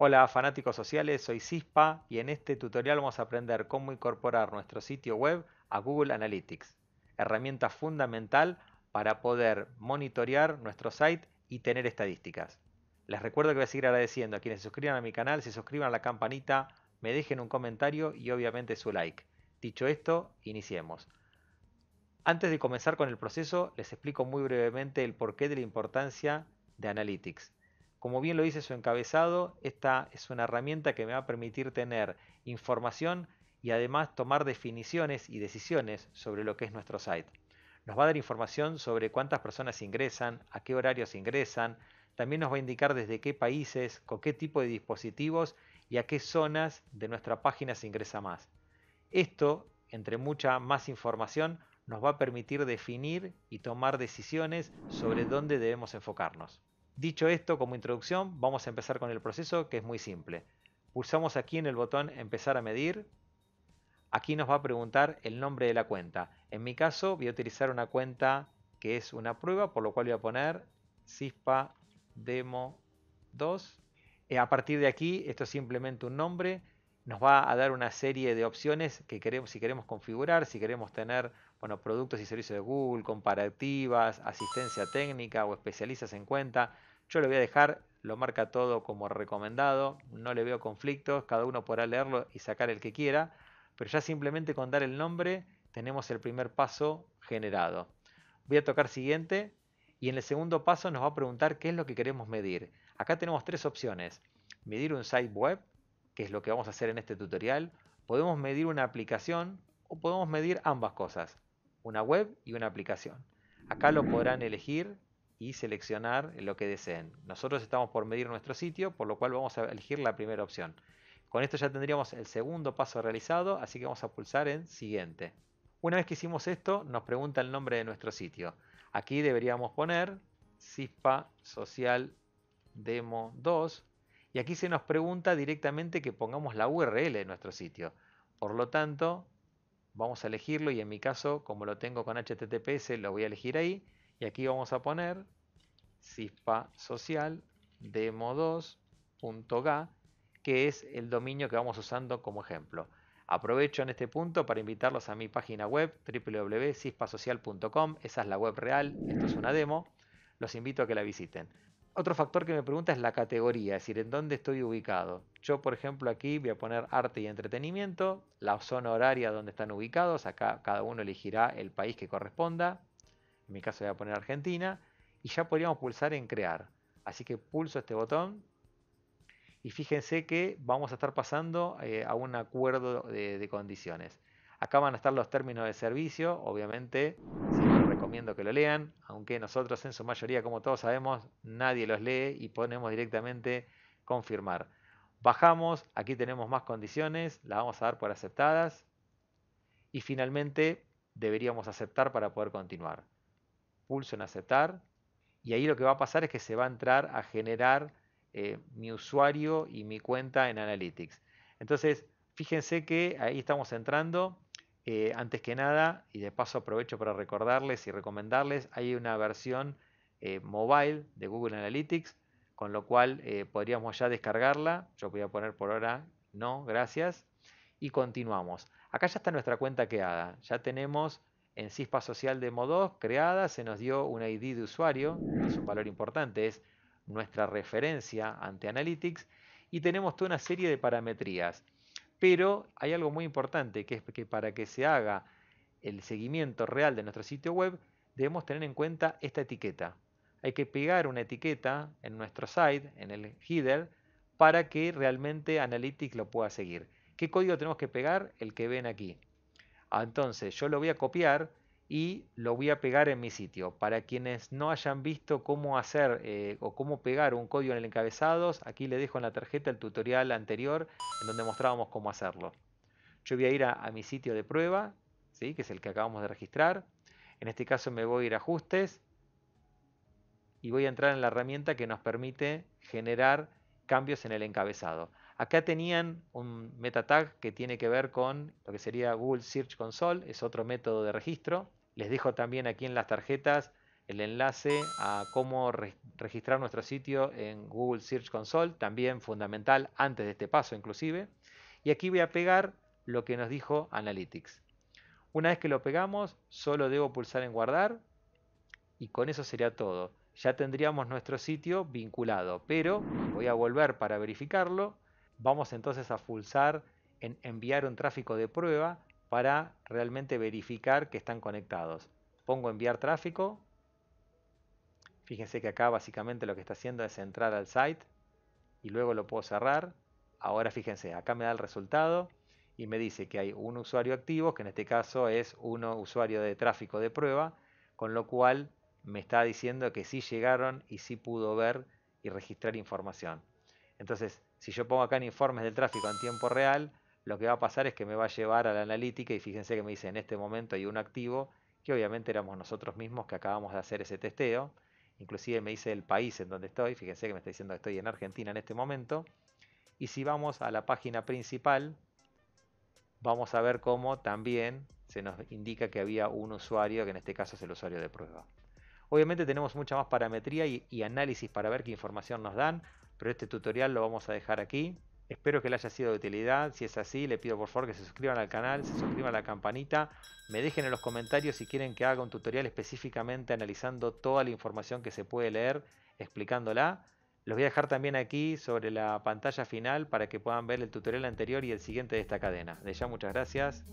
Hola fanáticos sociales, soy Cispa y en este tutorial vamos a aprender cómo incorporar nuestro sitio web a Google Analytics, herramienta fundamental para poder monitorear nuestro site y tener estadísticas. Les recuerdo que voy a seguir agradeciendo a quienes se suscriban a mi canal, se suscriban a la campanita, me dejen un comentario y obviamente su like. Dicho esto, iniciemos. Antes de comenzar con el proceso, les explico muy brevemente el porqué de la importancia de Analytics. Como bien lo dice su encabezado, esta es una herramienta que me va a permitir tener información y además tomar definiciones y decisiones sobre lo que es nuestro site. Nos va a dar información sobre cuántas personas ingresan, a qué horarios ingresan, también nos va a indicar desde qué países, con qué tipo de dispositivos y a qué zonas de nuestra página se ingresa más. Esto, entre mucha más información, nos va a permitir definir y tomar decisiones sobre dónde debemos enfocarnos. Dicho esto, como introducción, vamos a empezar con el proceso que es muy simple. Pulsamos aquí en el botón Empezar a medir. Aquí nos va a preguntar el nombre de la cuenta. En mi caso voy a utilizar una cuenta que es una prueba, por lo cual voy a poner CISPA Demo 2. Eh, a partir de aquí, esto es simplemente un nombre nos va a dar una serie de opciones que queremos, si queremos configurar, si queremos tener productos y servicios de Google, comparativas, asistencia técnica o especialistas en cuenta. Yo lo voy a dejar, lo marca todo como recomendado, no le veo conflictos, cada uno podrá leerlo y sacar el que quiera, pero ya simplemente con dar el nombre tenemos el primer paso generado. Voy a tocar siguiente y en el segundo paso nos va a preguntar qué es lo que queremos medir. Acá tenemos tres opciones, medir un site web, que es lo que vamos a hacer en este tutorial, podemos medir una aplicación o podemos medir ambas cosas, una web y una aplicación. Acá lo podrán elegir y seleccionar lo que deseen. Nosotros estamos por medir nuestro sitio, por lo cual vamos a elegir la primera opción. Con esto ya tendríamos el segundo paso realizado, así que vamos a pulsar en siguiente. Una vez que hicimos esto, nos pregunta el nombre de nuestro sitio. Aquí deberíamos poner cispa social demo 2 y aquí se nos pregunta directamente que pongamos la URL de nuestro sitio. Por lo tanto, vamos a elegirlo y en mi caso, como lo tengo con HTTPS, lo voy a elegir ahí. Y aquí vamos a poner cispa social demo2.ga, que es el dominio que vamos usando como ejemplo. Aprovecho en este punto para invitarlos a mi página web www.cispasocial.com. Esa es la web real, esto es una demo. Los invito a que la visiten otro factor que me pregunta es la categoría, es decir, en dónde estoy ubicado. Yo, por ejemplo, aquí voy a poner arte y entretenimiento, la zona horaria donde están ubicados, acá cada uno elegirá el país que corresponda, en mi caso voy a poner Argentina, y ya podríamos pulsar en crear. Así que pulso este botón y fíjense que vamos a estar pasando eh, a un acuerdo de, de condiciones. Acá van a estar los términos de servicio, obviamente que lo lean, aunque nosotros en su mayoría, como todos sabemos, nadie los lee y ponemos directamente confirmar. Bajamos, aquí tenemos más condiciones, las vamos a dar por aceptadas y finalmente deberíamos aceptar para poder continuar. Pulso en aceptar y ahí lo que va a pasar es que se va a entrar a generar eh, mi usuario y mi cuenta en Analytics. Entonces, fíjense que ahí estamos entrando eh, antes que nada, y de paso aprovecho para recordarles y recomendarles, hay una versión eh, mobile de Google Analytics, con lo cual eh, podríamos ya descargarla. Yo voy a poner por ahora no, gracias. Y continuamos. Acá ya está nuestra cuenta creada. Ya tenemos en CISPA Social de Modo creada, se nos dio un ID de usuario, es un valor importante, es nuestra referencia ante Analytics, y tenemos toda una serie de parametrías. Pero hay algo muy importante, que es que para que se haga el seguimiento real de nuestro sitio web, debemos tener en cuenta esta etiqueta. Hay que pegar una etiqueta en nuestro site, en el header, para que realmente Analytics lo pueda seguir. ¿Qué código tenemos que pegar? El que ven aquí. Ah, entonces yo lo voy a copiar y lo voy a pegar en mi sitio. Para quienes no hayan visto cómo hacer eh, o cómo pegar un código en el encabezados, aquí le dejo en la tarjeta el tutorial anterior en donde mostrábamos cómo hacerlo. Yo voy a ir a, mi sitio de prueba, ¿sí? que es el que acabamos de registrar. En este caso me voy a ir a ajustes y voy a entrar en la herramienta que nos permite generar cambios en el encabezado. Acá tenían un meta tag que tiene que ver con lo que sería Google Search Console, es otro método de registro. Les dejo también aquí en las tarjetas el enlace a cómo registrar nuestro sitio en Google Search Console, también fundamental antes de este paso inclusive. Y aquí voy a pegar lo que nos dijo Analytics. Una vez que lo pegamos, solo debo pulsar en guardar y con eso sería todo. Ya tendríamos nuestro sitio vinculado, pero voy a volver para verificarlo. Vamos entonces a pulsar en enviar un tráfico de prueba para realmente verificar que están conectados. Pongo enviar tráfico. Fíjense que acá básicamente lo que está haciendo es entrar al site y luego lo puedo cerrar. Ahora fíjense, acá me da el resultado y me dice que hay un usuario activo, que en este caso es un usuario de tráfico de prueba, con lo cual me está diciendo que sí llegaron y sí pudo ver y registrar información. Entonces, si yo pongo acá en informes del tráfico en tiempo real, lo que va a pasar es que me va a llevar a la analítica y fíjense que me dice en este momento hay un activo, que obviamente éramos nosotros mismos que acabamos de hacer ese testeo. Inclusive me dice el país en donde estoy, fíjense que me está diciendo que estoy en Argentina en este momento. Y si vamos a la página principal, vamos a ver cómo también se nos indica que había un usuario, que en este caso es el usuario de prueba. Obviamente tenemos mucha más parametría y, y análisis para ver qué información nos dan, pero este tutorial lo vamos a dejar aquí. Espero que le haya sido de utilidad. Si es así, le pido por favor que se suscriban al canal, se suscriban a la campanita. Me dejen en los comentarios si quieren que haga un tutorial específicamente analizando toda la información que se puede leer, explicándola. Los voy a dejar también aquí sobre la pantalla final para que puedan ver el tutorial anterior y el siguiente de esta cadena. De ya muchas gracias.